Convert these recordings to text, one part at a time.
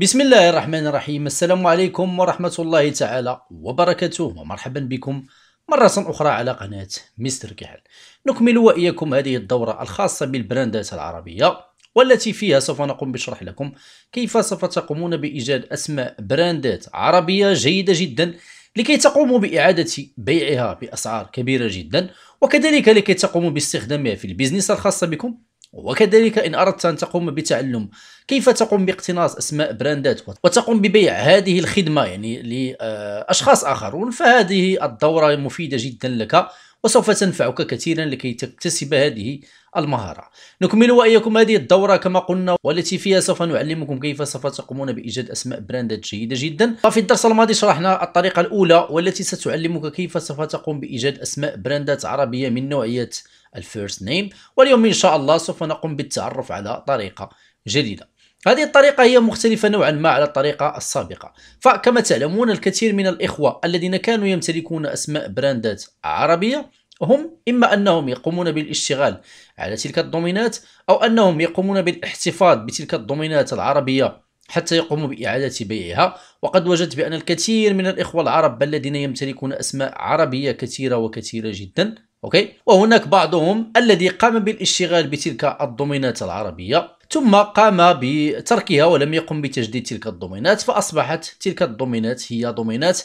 بسم الله الرحمن الرحيم السلام عليكم ورحمة الله تعالى وبركاته ومرحبا بكم مرة أخرى على قناة مستر كحل نكمل وإياكم هذه الدورة الخاصة بالبراندات العربية والتي فيها سوف نقوم بشرح لكم كيف سوف تقومون بإيجاد أسماء براندات عربية جيدة جدا لكي تقوموا بإعادة بيعها بأسعار كبيرة جدا وكذلك لكي تقوموا باستخدامها في البيزنس الخاصة بكم وكذلك إن أردت أن تقوم بتعلم كيف تقوم باقتناص أسماء براندات وتقوم ببيع هذه الخدمة يعني لأشخاص آخرون فهذه الدورة مفيدة جدا لك وسوف تنفعك كثيرا لكي تكتسب هذه المهارة نكمل وإياكم هذه الدورة كما قلنا والتي فيها سوف نعلمكم كيف سوف تقومون بإيجاد أسماء براندات جيدة جدا ففي الدرس الماضي شرحنا الطريقة الأولى والتي ستعلمك كيف سوف تقوم بإيجاد أسماء براندات عربية من نوعية الفيرست نيم واليوم إن شاء الله سوف نقوم بالتعرف على طريقة جديدة هذه الطريقة هي مختلفة نوعا ما على الطريقة السابقة فكما تعلمون الكثير من الإخوة الذين كانوا يمتلكون أسماء براندات عربية هم إما أنهم يقومون بالاشتغال على تلك الدومينات أو أنهم يقومون بالاحتفاظ بتلك الدومينات العربية حتى يقوموا بإعادة بيعها وقد وجدت بأن الكثير من الإخوة العرب الذين يمتلكون أسماء عربية كثيرة وكثيرة جدا أوكي وهناك بعضهم الذي قام بالاشتغال بتلك الدومينات العربية ثم قام بتركها ولم يقم بتجديد تلك الدومينات فأصبحت تلك الدومينات هي دومينات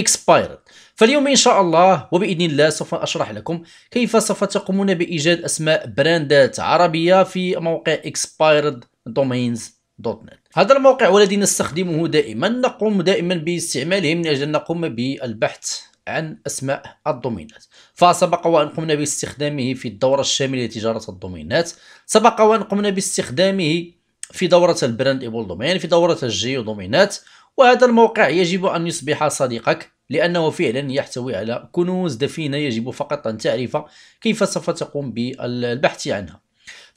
expired فاليوم إن شاء الله وبإذن الله سوف أشرح لكم كيف سوف تقومون بإيجاد أسماء براندات عربية في موقع expired domains دوت هذا الموقع والذي نستخدمه دائما نقوم دائما باستعماله من اجل ان نقوم بالبحث عن أسماء الدومينات فسبق وأن قمنا باستخدامه في الدورة الشاملة لتجارة الدومينات سبق وأن قمنا باستخدامه في دورة البراند ايبول دومين في دورة الجيو دومينات وهذا الموقع يجب أن يصبح صديقك لأنه فعلا يحتوي على كنوز دفينة يجب فقط أن تعرف كيف سوف تقوم بالبحث عنها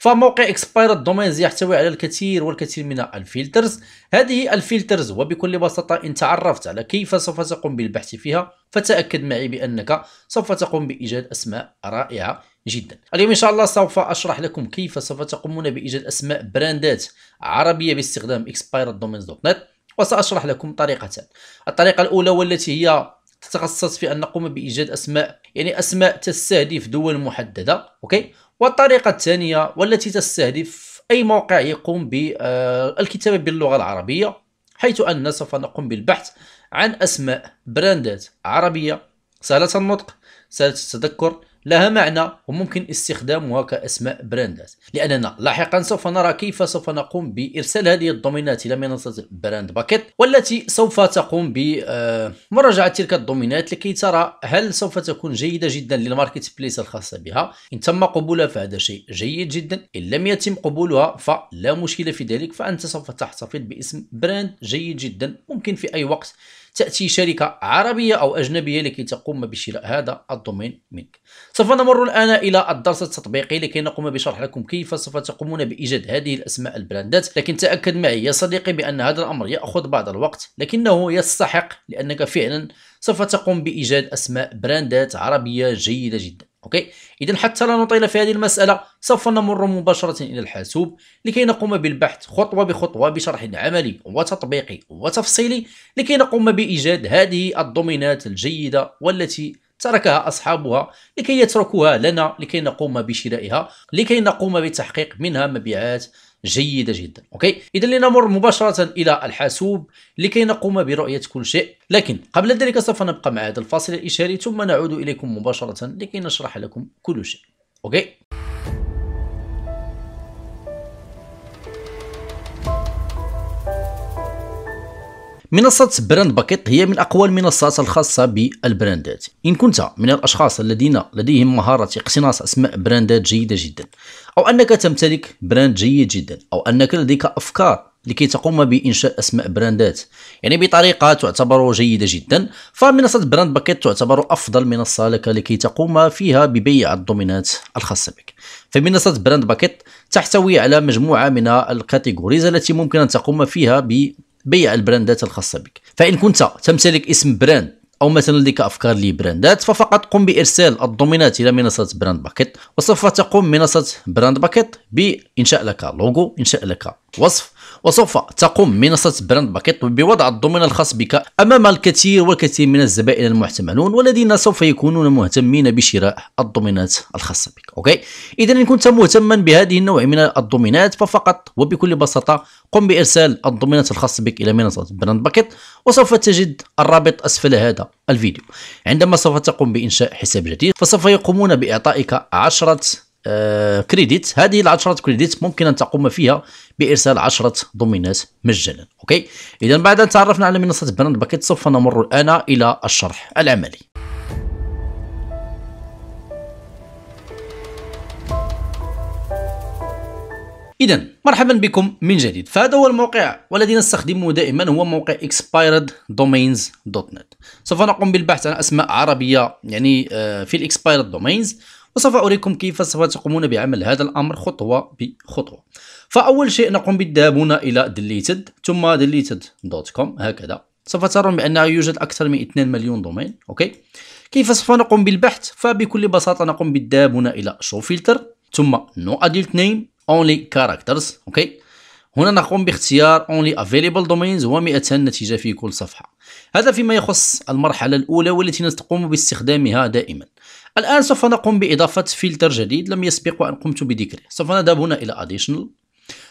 فموقع اكسباير دومينز يحتوي على الكثير والكثير من الفلترز هذه الفلترز وبكل بساطة إن تعرفت على كيف سوف تقوم بالبحث فيها فتأكد معي بأنك سوف تقوم بإيجاد أسماء رائعة جدا اليوم إن شاء الله سوف أشرح لكم كيف سوف تقومون بإيجاد أسماء براندات عربية باستخدام اكسباير دومينز دوت نت وسأشرح لكم طريقتان الطريقة الأولى والتي هي تتخصص في ان نقوم بايجاد اسماء يعني اسماء تستهدف دول محدده اوكي والطريقه الثانيه والتي تستهدف اي موقع يقوم بالكتابه آه، باللغه العربيه حيث ان سوف نقوم بالبحث عن اسماء براندات عربيه سهله النطق سهله التذكر لها معنى وممكن استخدامها كاسماء براندات لاننا لاحقا سوف نرى كيف سوف نقوم بارسال هذه الدومينات الى منصه براند باكيت والتي سوف تقوم بمراجعه آه، تلك الدومينات لكي ترى هل سوف تكون جيده جدا للماركت بليس الخاصه بها ان تم قبولها فهذا شيء جيد جدا ان لم يتم قبولها فلا مشكله في ذلك فانت سوف تحتفظ باسم براند جيد جدا ممكن في اي وقت تأتي شركة عربية أو أجنبية لكي تقوم بشراء هذا الدومين منك سوف نمر الآن إلى الدرس التطبيقي لكي نقوم بشرح لكم كيف سوف تقومون بإيجاد هذه الأسماء البراندات لكن تأكد معي يا صديقي بأن هذا الأمر يأخذ بعض الوقت لكنه يستحق لأنك فعلا سوف تقوم بإيجاد أسماء براندات عربية جيدة جدا اوكي اذا حتى لا نطيل في هذه المساله سوف نمر مباشره الى الحاسوب لكي نقوم بالبحث خطوه بخطوه بشرح عملي وتطبيقي وتفصيلي لكي نقوم بايجاد هذه الضمينات الجيده والتي تركها أصحابها لكي يتركوها لنا لكي نقوم بشرائها لكي نقوم بتحقيق منها مبيعات جيدة جدا اوكي اذا لنمر مباشرة الى الحاسوب لكي نقوم برؤية كل شيء لكن قبل ذلك سوف نبقى مع هذا الفاصل الاشاري ثم نعود اليكم مباشرة لكي نشرح لكم كل شيء اوكي منصة براند باكيت هي من أقوى المنصات الخاصة بالبراندات إن كنت من الأشخاص الذين لديهم مهارة اقتناص أسماء براندات جيدة جدا أو أنك تمتلك براند جيد جدا أو أنك لديك أفكار لكي تقوم بانشاء اسماء براندات يعني بطريقه تعتبر جيده جدا فمنصه براند باكيت تعتبر افضل منصه لك لكي تقوم فيها ببيع الدومينات الخاصه بك فمنصه براند باكيت تحتوي على مجموعه من الكاتيجوريز التي ممكن ان تقوم فيها ب بيع البراندات الخاصه بك فان كنت تمتلك اسم براند او مثلا لديك افكار لبراندات ففقط قم بارسال الدومينات الى منصه براند باكيت وسوف تقوم منصه براند باكيت بانشاء لك لوجو انشاء لك وصف وسوف تقوم منصة براند باكيت بوضع الضمان الخاص بك أمام الكثير والكثير من الزبائن المحتملون والذين سوف يكونون مهتمين بشراء الضمانات الخاصة بك أوكي إذا إن كنت مهتما بهذه النوع من الضمانات ففقط وبكل بساطة قم بإرسال الضمانات الخاصة بك إلى منصة براند باكيت وسوف تجد الرابط أسفل هذا الفيديو عندما سوف تقوم بإنشاء حساب جديد فسوف يقومون بإعطائك عشرة آه، كريديت هذه العشرة كريديت ممكن أن تقوم فيها بإرسال عشرة دومينات مجانا أوكي إذا بعد أن تعرفنا على منصة براند باكيت سوف نمر الآن إلى الشرح العملي إذا مرحبا بكم من جديد فهذا هو الموقع والذي نستخدمه دائما هو موقع expireddomains.net سوف نقوم بالبحث عن أسماء عربية يعني آه، في expired domains وسوف أريكم كيف سوف تقومون بعمل هذا الأمر خطوة بخطوة فأول شيء نقوم بالذهابون إلى deleted ثم deleted.com هكذا سوف ترون بأنه يوجد أكثر من 2 مليون دومين أوكي كيف سوف نقوم بالبحث فبكل بساطة نقوم بالذهاب هنا إلى شو فلتر ثم no adult name only characters أوكي هنا نقوم باختيار only available domains و200 نتيجة في كل صفحة هذا فيما يخص المرحلة الأولى والتي نقوم باستخدامها دائما الآن سوف نقوم بإضافة فلتر جديد لم يسبق أن قمت بذكره سوف نذهب هنا إلى Additional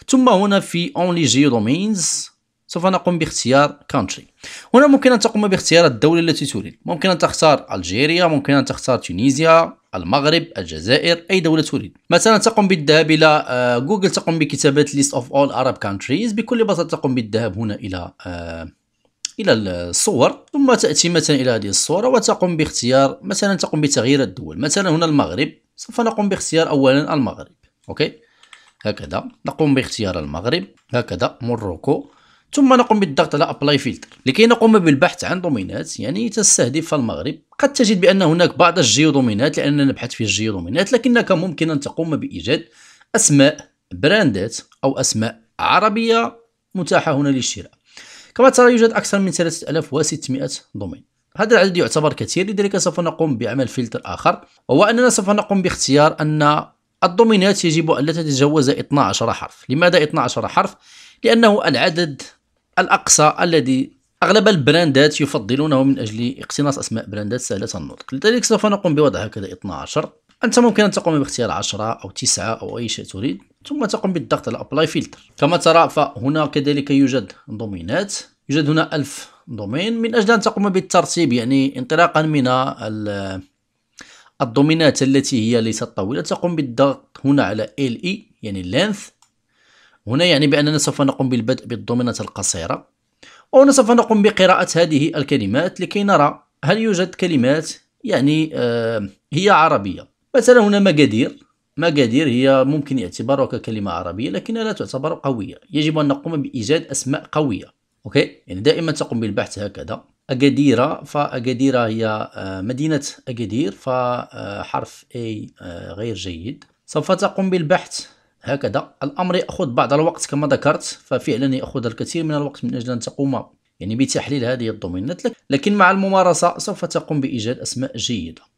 ثم هنا في Only geo domains سوف نقوم باختيار Country هنا ممكن أن تقوم باختيار الدولة التي تريد ممكن أن تختار ألجيريا ممكن أن تختار تونيزيا المغرب الجزائر أي دولة تريد مثلا تقوم بالذهاب إلى جوجل آه، تقوم بكتابة list of all Arab countries بكل بساطة تقوم بالذهاب هنا إلى آه، الى الصور ثم تاتي مثلا الى هذه الصوره وتقوم باختيار مثلا تقوم بتغيير الدول مثلا هنا المغرب سوف نقوم باختيار اولا المغرب اوكي هكذا نقوم باختيار المغرب هكذا موروكو ثم نقوم بالضغط على ابلاي فلتر لكي نقوم بالبحث عن دومينات يعني تستهدف المغرب قد تجد بان هناك بعض الجيو دومينات لاننا نبحث في الجيو دومينات لكنك ممكن ان تقوم بايجاد اسماء براندات او اسماء عربيه متاحه هنا للشراء كما ترى يوجد أكثر من 3600 دومين هذا العدد يعتبر كثير لذلك سوف نقوم بعمل فلتر آخر وهو أننا سوف نقوم باختيار أن الدومينات يجب أن لا تتجاوز 12 حرف لماذا 12 حرف؟ لأنه العدد الأقصى الذي أغلب البراندات يفضلونه من أجل اقتناص أسماء براندات سهلة النطق لذلك سوف نقوم بوضع هكذا 12 أنت ممكن أن تقوم باختيار 10 أو 9 أو أي شيء تريد ثم تقوم بالضغط على ابلاي فلتر كما ترى فهنا كذلك يوجد دومينات يوجد هنا ألف دومين من أجل أن تقوم بالترتيب يعني انطلاقا من الدومينات التي هي ليست طويلة تقوم بالضغط هنا على ال اي e، يعني length هنا يعني بأننا سوف نقوم بالبدء بالدومينات القصيرة وهنا سوف نقوم بقراءة هذه الكلمات لكي نرى هل يوجد كلمات يعني آه، هي عربية مثلا هنا مقادير مقادير هي ممكن اعتبارها ككلمة عربية لكنها لا تعتبر قوية يجب أن نقوم بإيجاد أسماء قوية أوكي يعني دائما تقوم بالبحث هكذا أكاديرة فأكاديرة هي آه، مدينة أكادير فحرف آه، أي آه، غير جيد سوف تقوم بالبحث هكذا الأمر يأخذ بعض الوقت كما ذكرت ففعلا يأخذ الكثير من الوقت من أجل أن تقوم يعني بتحليل هذه الدومينات لكن مع الممارسة سوف تقوم بإيجاد أسماء جيدة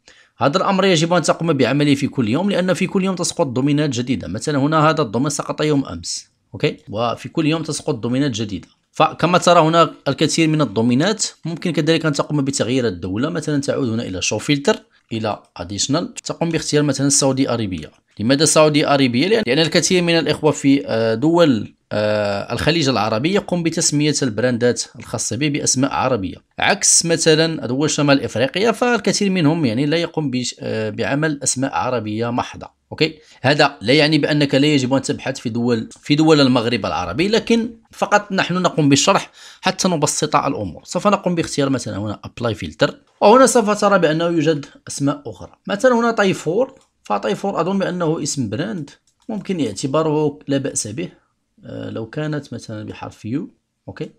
هذا الأمر يجب أن تقوم بعمله في كل يوم لأن في كل يوم تسقط دومينات جديدة مثلا هنا هذا الدومين سقط يوم أمس أوكي وفي كل يوم تسقط دومينات جديدة فكما ترى هنا الكثير من الدومينات ممكن كذلك أن تقوم بتغيير الدولة مثلا تعود هنا إلى شو فلتر إلى أديشنال تقوم باختيار مثلا السعودية أريبية لماذا السعودية أريبية؟ لأن الكثير من الإخوة في آه، دول آه، الخليج العربي يقوم بتسمية البراندات الخاصة به بأسماء عربية عكس مثلا دول شمال إفريقيا فالكثير منهم يعني لا يقوم آه، بعمل أسماء عربية محضة أوكي هذا لا يعني بأنك لا يجب أن تبحث في دول في دول المغرب العربي لكن فقط نحن نقوم بالشرح حتى نبسط الأمور سوف نقوم باختيار مثلا هنا أبلاي فلتر وهنا سوف ترى بأنه يوجد أسماء أخرى مثلا هنا طيفور فطيفور أظن بأنه اسم براند ممكن اعتباره لا بأس به آه، لو كانت مثلا بحرف يو اوكي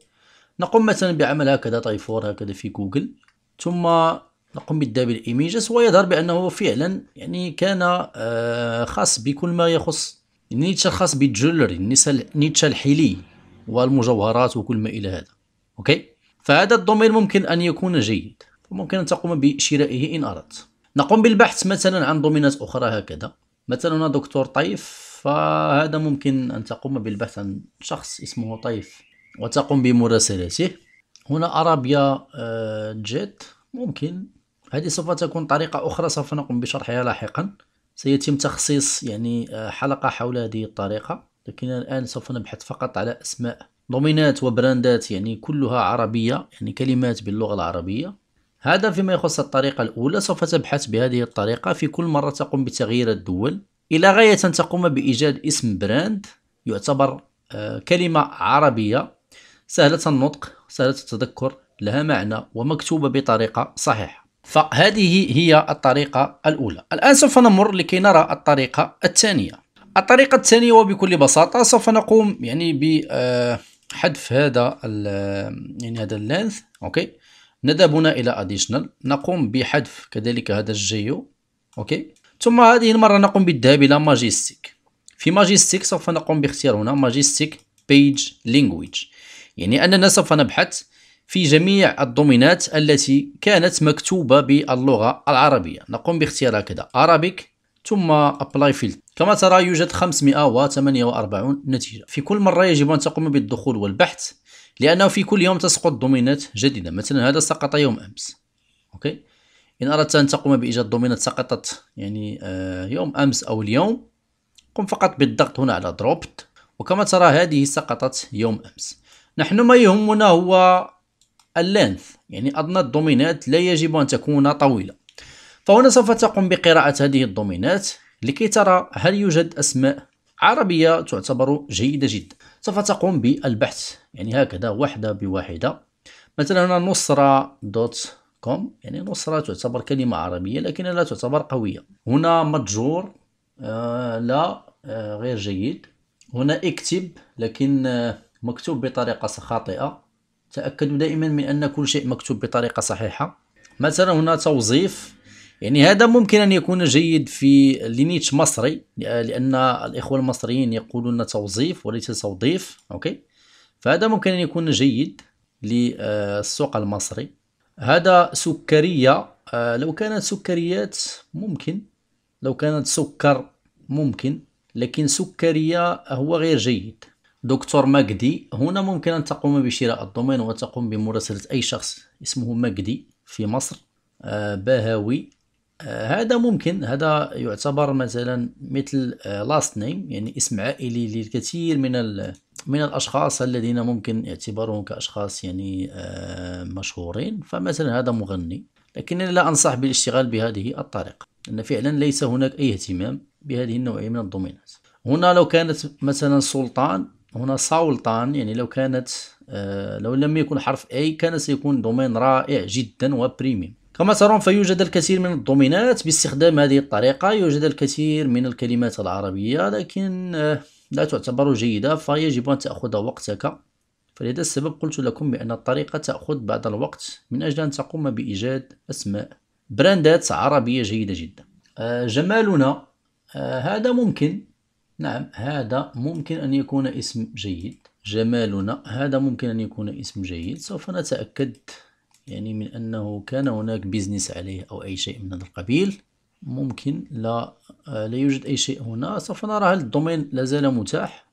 نقوم مثلا بعمل هكذا طيفور هكذا في جوجل ثم نقوم بالداء بالايميجز ويظهر بانه فعلا يعني كان آه، خاص بكل ما يخص نيتشا الخاص بالجولري نيتشا الحلي والمجوهرات وكل ما الى هذا اوكي فهذا الدومين ممكن ان يكون جيد ممكن ان تقوم بشرائه ان اردت نقوم بالبحث مثلا عن دومينات اخرى هكذا مثلا هنا دكتور طيف فهذا ممكن أن تقوم بالبحث عن شخص اسمه طيف وتقوم بمراسلته هنا أرابيا آه، جيت ممكن هذه سوف تكون طريقة أخرى سوف نقوم بشرحها لاحقا سيتم تخصيص يعني آه، حلقة حول هذه الطريقة لكن الآن سوف نبحث فقط على أسماء دومينات وبراندات يعني كلها عربية يعني كلمات باللغة العربية هذا فيما يخص الطريقة الأولى سوف تبحث بهذه الطريقة في كل مرة تقوم بتغيير الدول إلى غاية أن تقوم بإيجاد اسم براند يعتبر آه، كلمة عربية سهلة النطق سهلة التذكر لها معنى ومكتوبة بطريقة صحيحة فهذه هي الطريقة الأولى الآن سوف نمر لكي نرى الطريقة الثانية الطريقة الثانية وبكل بساطة سوف نقوم يعني بحذف آه، هذا آه، يعني هذا اللينث اوكي نذهب هنا إلى additional نقوم بحذف كذلك هذا الجيو أوكي ثم هذه المرة نقوم بالذهاب إلى ماجستيك في ماجستيك سوف نقوم باختيار هنا ماجستيك بيج لانجويج يعني أننا سوف نبحث في جميع الدومينات التي كانت مكتوبة باللغة العربية نقوم باختيار هكذا Arabic ثم ابلاي فيلد كما ترى يوجد 548 نتيجة في كل مرة يجب أن تقوم بالدخول والبحث لأنه في كل يوم تسقط دومينات جديدة مثلا هذا سقط يوم أمس أوكي إن أردت أن تقوم بإيجاد دومينات سقطت يعني آه، يوم أمس أو اليوم قم فقط بالضغط هنا على دروبت وكما ترى هذه سقطت يوم أمس نحن ما يهمنا هو اللينث يعني أدنى الدومينات لا يجب أن تكون طويلة فهنا سوف تقوم بقراءة هذه الدومينات لكي ترى هل يوجد أسماء عربية تعتبر جيدة جدا سوف تقوم بالبحث يعني هكذا واحدة بواحدة مثلا هنا نصرة دوت كوم يعني نصرة تعتبر كلمة عربية لكن لا تعتبر قوية هنا متجور آه لا آه غير جيد هنا اكتب لكن آه مكتوب بطريقة خاطئة تأكدوا دائما من أن كل شيء مكتوب بطريقة صحيحة مثلا هنا توظيف يعني هذا ممكن أن يكون جيد في لينيتش مصري لأن الإخوة المصريين يقولون توظيف وليس توظيف أوكي فهذا ممكن أن يكون جيد للسوق المصري هذا سكرية آه، لو كانت سكريات ممكن لو كانت سكر ممكن لكن سكرية هو غير جيد دكتور مجدي هنا ممكن أن تقوم بشراء الدومين وتقوم بمراسلة أي شخص اسمه مجدي في مصر آه، بهاوي هذا ممكن هذا يعتبر مثلا مثل لاست آه، نيم يعني اسم عائلي للكثير من من الاشخاص الذين ممكن اعتبارهم كاشخاص يعني آه، مشهورين فمثلا هذا مغني لكنني لا انصح بالاشتغال بهذه الطريقه لان فعلا ليس هناك اي اهتمام بهذه النوعيه من الدومينات هنا لو كانت مثلا سلطان هنا سلطان يعني لو كانت آه، لو لم يكن حرف اي كان سيكون دومين رائع جدا وبريميوم كما ترون فيوجد الكثير من الدومينات باستخدام هذه الطريقة يوجد الكثير من الكلمات العربية لكن آه، لا تعتبر جيدة فيجب أن تأخذ وقتك فلهذا السبب قلت لكم بأن الطريقة تأخذ بعض الوقت من أجل أن تقوم بإيجاد أسماء براندات عربية جيدة جدا آه، جمالنا آه، هذا ممكن نعم هذا ممكن أن يكون اسم جيد جمالنا هذا ممكن أن يكون اسم جيد سوف نتأكد يعني من أنه كان هناك بيزنس عليه أو أي شيء من هذا القبيل ممكن لا آه، لا يوجد أي شيء هنا سوف نرى هل الدومين لازال متاح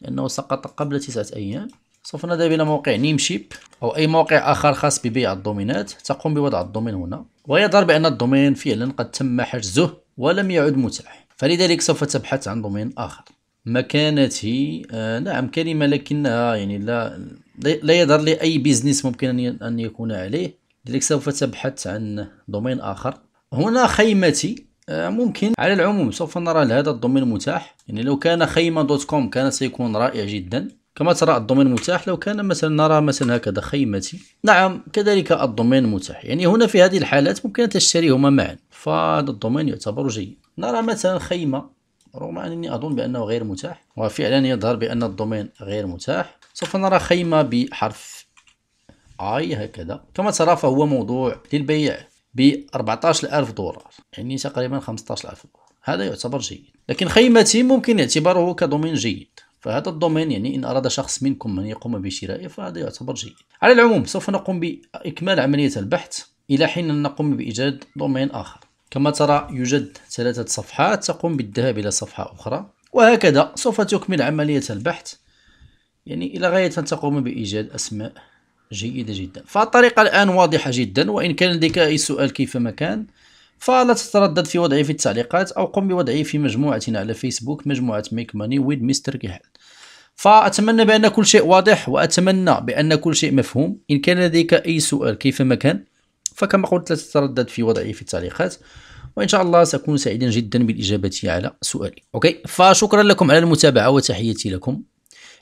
لأنه سقط قبل تسعة أيام سوف نذهب إلى موقع نيمشيب أو أي موقع آخر خاص ببيع الدومينات تقوم بوضع الدومين هنا ويظهر بأن الدومين فعلا قد تم حجزه ولم يعد متاح فلذلك سوف تبحث عن دومين آخر مكانتي آه نعم كلمة لكنها يعني لا لا يظهر لي أي بيزنس ممكن أن يكون عليه لذلك سوف تبحث عن دومين آخر هنا خيمتي آه، ممكن على العموم سوف نرى هذا الدومين متاح يعني لو كان خيمة دوت كوم كان سيكون رائع جدا كما ترى الدومين متاح لو كان مثلا نرى مثلا هكذا خيمتي نعم كذلك الدومين متاح يعني هنا في هذه الحالات ممكن تشتريهما معا فهذا الدومين يعتبر جيد نرى مثلا خيمة رغم أنني أظن بأنه غير متاح وفعلا يظهر بأن الدومين غير متاح سوف نرى خيمة بحرف اي هكذا كما ترى فهو موضوع للبيع ب 14000 دولار يعني تقريبا 15000 دولار هذا يعتبر جيد لكن خيمتي ممكن اعتباره كدومين جيد فهذا الدومين يعني إن أراد شخص منكم من يقوم بشرائه فهذا يعتبر جيد على العموم سوف نقوم بإكمال عملية البحث إلى حين نقوم بإيجاد دومين آخر كما ترى يوجد ثلاثة صفحات تقوم بالذهاب إلى صفحة أخرى وهكذا سوف تكمل عملية البحث يعني إلى غاية أن تقوم بإيجاد أسماء جيدة جدا فالطريقة الآن واضحة جدا وإن كان لديك أي سؤال كيفما كان فلا تتردد في وضعه في التعليقات أو قم بوضعه في مجموعتنا على فيسبوك مجموعة ميك ماني ويد مستر كحل فأتمنى بأن كل شيء واضح وأتمنى بأن كل شيء مفهوم إن كان لديك أي سؤال كيفما كان فكما قلت لا تتردد في وضعه في التعليقات وان شاء الله ساكون سعيدا جدا بالاجابه على سؤالي اوكي فشكرا لكم على المتابعه وتحياتي لكم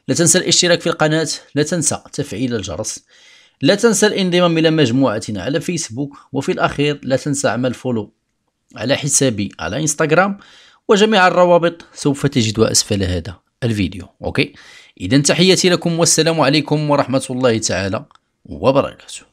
لا تنسى الاشتراك في القناه لا تنسى تفعيل الجرس لا تنسى الانضمام الى مجموعتنا على فيسبوك وفي الاخير لا تنسى عمل فولو على حسابي على انستغرام وجميع الروابط سوف تجدها اسفل هذا الفيديو اوكي اذا تحياتي لكم والسلام عليكم ورحمه الله تعالى وبركاته